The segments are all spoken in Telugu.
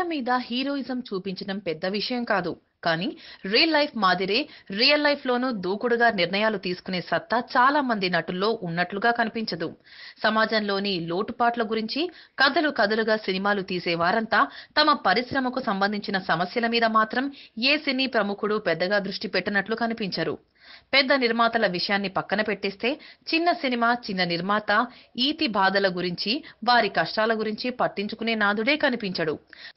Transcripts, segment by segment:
తెర మీద హీరోయిజం చూపించడం పెద్ద విషయం కాదు కానీ రియల్ లైఫ్ మాదిరే రియల్ లైఫ్ లోనూ దూకుడుగా నిర్ణయాలు తీసుకునే సత్తా చాలా మంది నటుల్లో ఉన్నట్లుగా కనిపించదు సమాజంలోని లోటుపాట్ల గురించి కథలు కథలుగా సినిమాలు తీసేవారంతా తమ పరిశ్రమకు సంబంధించిన సమస్యల మీద మాత్రం ఏ సినీ ప్రముఖుడు పెద్దగా దృష్టి పెట్టనట్లు కనిపించరు పెద్ద నిర్మాతల విషయాన్ని పక్కన పెట్టేస్తే చిన్న సినిమా చిన్న నిర్మాత ఈతి బాధల గురించి వారి కష్టాల గురించి పట్టించుకునే నాదుడే కనిపించడు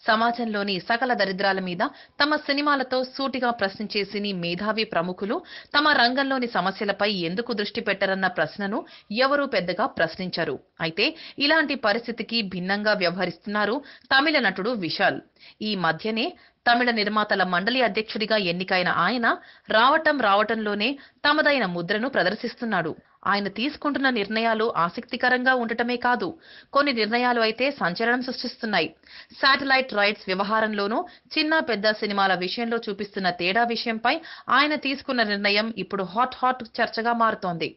సమాజంలోని సకల దరిద్రాల మీద తమ సినిమాలతో సూటిగా ప్రశ్నించే సినీ మేధావి ప్రముఖులు తమ రంగంలోని సమస్యలపై ఎందుకు దృష్టి పెట్టరన్న ప్రశ్నను ఎవరూ పెద్దగా ప్రశ్నించరు అయితే ఇలాంటి పరిస్థితికి భిన్నంగా వ్యవహరిస్తున్నారు తమిళ నటుడు విశాల్ ఈ మధ్యనే తమిళ నిర్మాతల మండలి అధ్యక్షుడిగా ఎన్నికైన ఆయన రావటం రావటంలోనే తమదైన ముద్రను ప్రదర్శిస్తున్నాడు ఆయన తీసుకుంటున్న నిర్ణయాలు ఆసక్తికరంగా ఉండటమే కాదు కొన్ని నిర్ణయాలు అయితే సంచలనం సృష్టిస్తున్నాయి శాటిలైట్ రైట్స్ వ్యవహారంలోనూ చిన్న పెద్ద సినిమాల విషయంలో చూపిస్తున్న తేడా విషయంపై ఆయన తీసుకున్న నిర్ణయం ఇప్పుడు హాట్ హాట్ చర్చగా మారుతోంది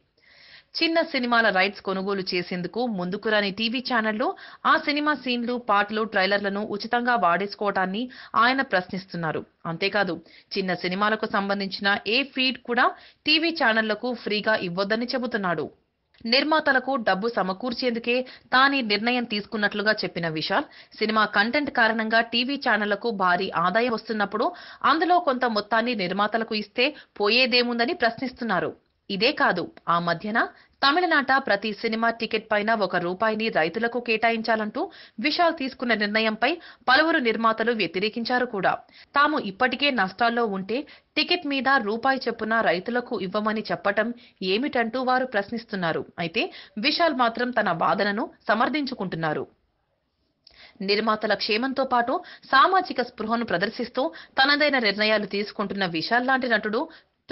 చిన్న సినిమాల రైట్స్ కొనుగోలు చేసేందుకు ముందుకురాని టీవీ ఛానళ్లు ఆ సినిమా సీన్లు పాటలు ట్రైలర్లను ఉచితంగా వాడేసుకోవటాన్ని ఆయన ప్రశ్నిస్తున్నారు అంతేకాదు చిన్న సినిమాలకు సంబంధించిన ఏ ఫీడ్ కూడా టీవీ ఛానళ్లకు ఫ్రీగా ఇవ్వొద్దని చెబుతున్నాడు నిర్మాతలకు డబ్బు సమకూర్చేందుకే తాను నిర్ణయం తీసుకున్నట్లుగా చెప్పిన విశాల్ సినిమా కంటెంట్ కారణంగా టీవీ ఛానళ్లకు భారీ ఆదాయం వస్తున్నప్పుడు అందులో కొంత మొత్తాన్ని నిర్మాతలకు ఇస్తే పోయేదేముందని ప్రశ్నిస్తున్నారు ఇదే కాదు ఆ మధ్యన తమిళనాట ప్రతి సినిమా టికెట్ పైన ఒక రూపాయిని రైతులకు కేటాయించాలంటూ విశాల్ తీసుకున్న నిర్ణయంపై పలువురు నిర్మాతలు వ్యతిరేకించారు కూడా తాము ఇప్పటికే నష్టాల్లో ఉంటే టికెట్ మీద రూపాయి చెప్పున రైతులకు ఇవ్వమని చెప్పటం ఏమిటంటూ వారు ప్రశ్నిస్తున్నారు అయితే విశాల్ మాత్రం తన వాదనను సమర్థించుకుంటున్నారు నిర్మాతల క్షేమంతో పాటు సామాజిక స్పృహను ప్రదర్శిస్తూ తనదైన నిర్ణయాలు తీసుకుంటున్న విశాల్ లాంటి నటుడు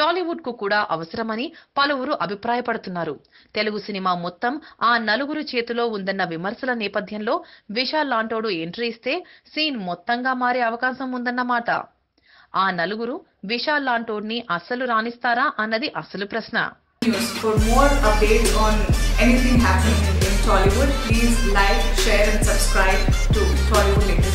టాలీవుడ్ కు కూడా అవసరమని పలువురు అభిప్రాయపడుతున్నారు తెలుగు సినిమా మొత్తం ఆ నలుగురు చేతిలో ఉందన్న విమర్శల నేపథ్యంలో విశాల్ లాంటోడు ఎంట్రీ ఇస్తే సీన్ మొత్తంగా మారే అవకాశం ఉందన్నమాట ఆ నలుగురు విశాల్ లాంటోడ్ని అస్సలు రాణిస్తారా అన్నది అసలు ప్రశ్న For more Tollywood, please like, share and subscribe to Tollywood Latest.